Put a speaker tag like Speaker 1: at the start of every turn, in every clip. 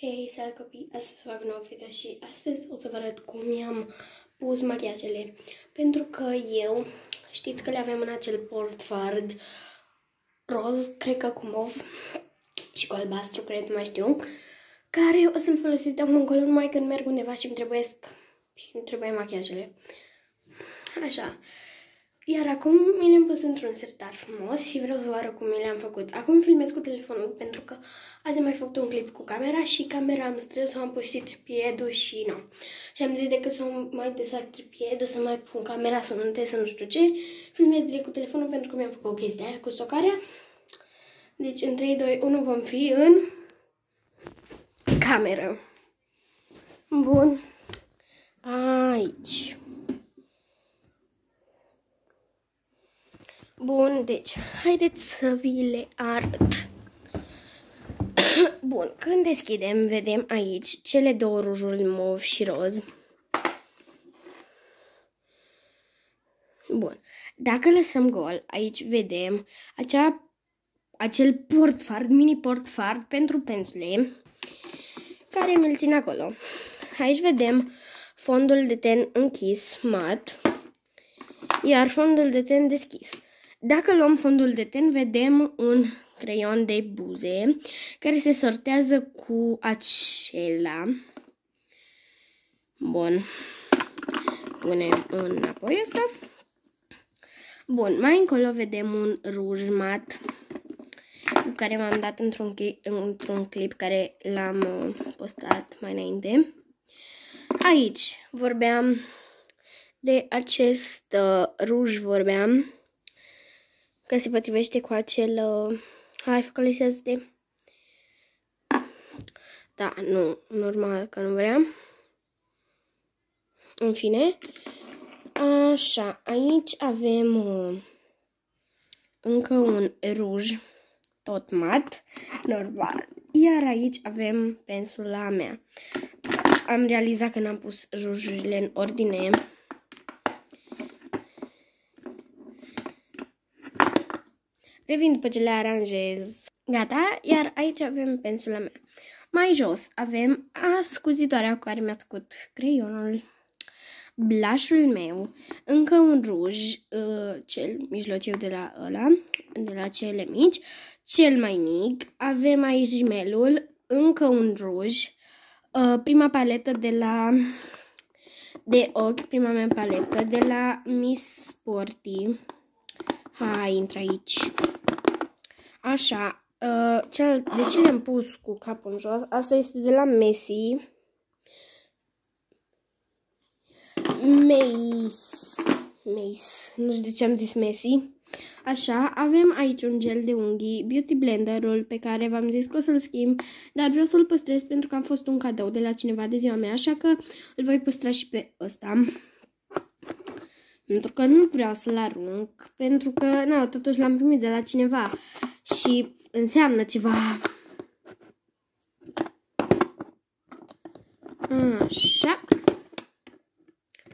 Speaker 1: Hei, salut copii! Astăzi fac nou video și astăzi o să vă arăt cum i-am pus machiajele. Pentru că eu, știți că le avem în acel portfard roz, cred că cu mov și cu albastru, cred, mai știu, care o să-l folosesc de un color numai când merg undeva și îmi trebuiesc și îmi trebuie machiajele. Așa. Iar acum mi le-am pus într-un sertar frumos și vreau să vă arăt cum mi le-am făcut. Acum filmez cu telefonul pentru că azi am mai făcut un clip cu camera și camera am strâns, o am pus și piedul și nu. Și am zis decât să mai desac piedul, să mai pun camera, să nu să nu știu ce. Filmez direct cu telefonul pentru că mi-am făcut o chestie aia cu socarea. Deci în 3, 2, 1 vom fi în cameră. Bun. Aici. Bun, deci, haideți să vi le arăt. Bun, când deschidem, vedem aici cele două rujuri mov și roz. Bun, dacă lăsăm gol, aici vedem acea, acel portfard, mini portfard pentru pensule, care mi-l țin acolo. Aici vedem fondul de ten închis, mat, iar fondul de ten deschis. Dacă luăm fondul de ten, vedem un creion de buze care se sortează cu acela. Bun. Punem înapoi asta. Bun, mai încolo vedem un ruj mat cu care m-am dat într-un într clip care l-am uh, postat mai înainte. Aici vorbeam de acest uh, ruj vorbeam că se potrivește cu acel... Uh, hai, focalizează de Da, nu, normal că nu vreau. În fine. Așa, aici avem uh, încă un ruj tot mat, normal. Iar aici avem pensula mea. Am realizat că n-am pus rujurile în ordine. Revin după ce le aranjez. Gata, iar aici avem pensula mea. Mai jos avem ascuzitoarea cu care mi-a scut creionul, blushul meu, încă un ruj, ă, cel mijlociu de la ăla, de la cele mici, cel mai mic, avem aici rimelul, încă un ruj, ă, prima paletă de la de ochi, prima mea paletă de la Miss Sporty. Hai, intră aici. Așa, uh, de ce le-am pus cu capul în jos? Asta este de la Messi. Mace. Mace. Nu știu de ce am zis Messi. Așa, avem aici un gel de unghii, Beauty Blenderul, pe care v-am zis că o să-l schimb, dar vreau să-l păstrez pentru că am fost un cadou de la cineva de ziua mea, așa că îl voi păstra și pe ăsta. Pentru că nu vreau să-l arunc, pentru că, na, totuși l-am primit de la cineva și înseamnă ceva. Așa.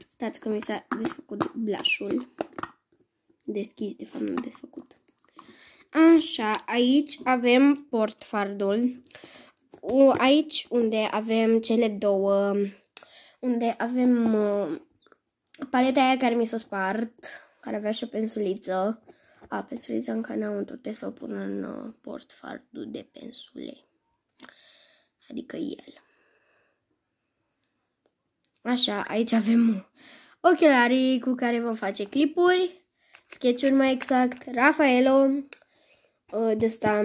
Speaker 1: Stați că mi s-a desfăcut blașul. Deschis, de fapt, nu desfăcut. Așa, aici avem portfardul. Aici unde avem cele două, unde avem uh, paleta aia care mi s a spart, care avea și o pensuliță încă n-am întotdeauna să o pun în uh, portfardul de pensule, adică el. Așa, aici avem ochelarii cu care vom face clipuri, sketch mai exact, Rafaelo, uh, de asta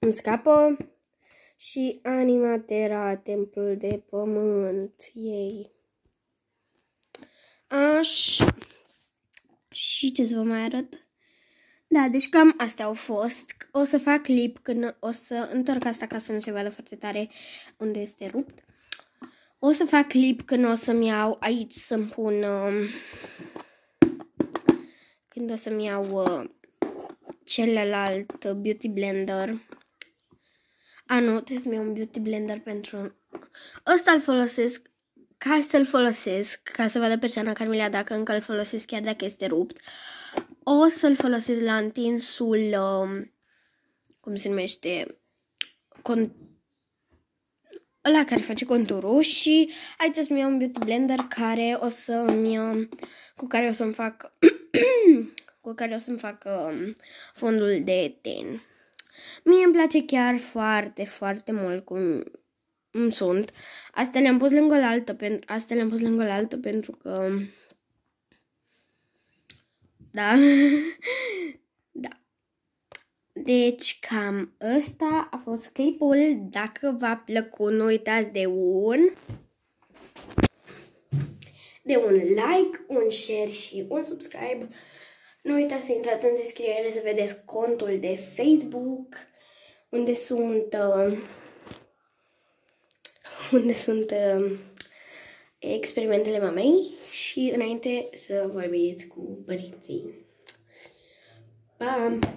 Speaker 1: îmi scapă, și Animatera, templul de pământ, ei. Așa. Și ce să vă mai arăt? Da, deci cam astea au fost. O să fac clip când o să întorc asta ca să nu se vadă foarte tare unde este rupt. O să fac clip când o să-mi iau aici să-mi pun... Um, când o să-mi iau uh, celălalt beauty blender. A, ah, nu, trebuie să-mi iau un beauty blender pentru... Ăsta îl folosesc ca să-l folosesc, ca să vadă persoana care mi l-a dacă încă îl folosesc chiar dacă este rupt, o să-l folosesc la întinsul, um, cum se numește, con- ăla care face conturul și aici o să-mi iau un beauty blender care o să-mi, um, cu care o să-mi fac, cu care o să-mi fac um, fondul de ten. Mie îmi place chiar foarte, foarte mult cum îmi sunt. Astea le-am pus lângă la altă, pentru, astea le-am pus lângă la altă pentru că... Da. da. Deci cam ăsta a fost clipul. Dacă v-a plăcut, nu uitați de un de un like, un share și un subscribe. Nu uitați să intrați în descriere să vedeți contul de Facebook, unde sunt uh, unde sunt uh, experimentele mamei și înainte să vorbiți cu părinții. Pa!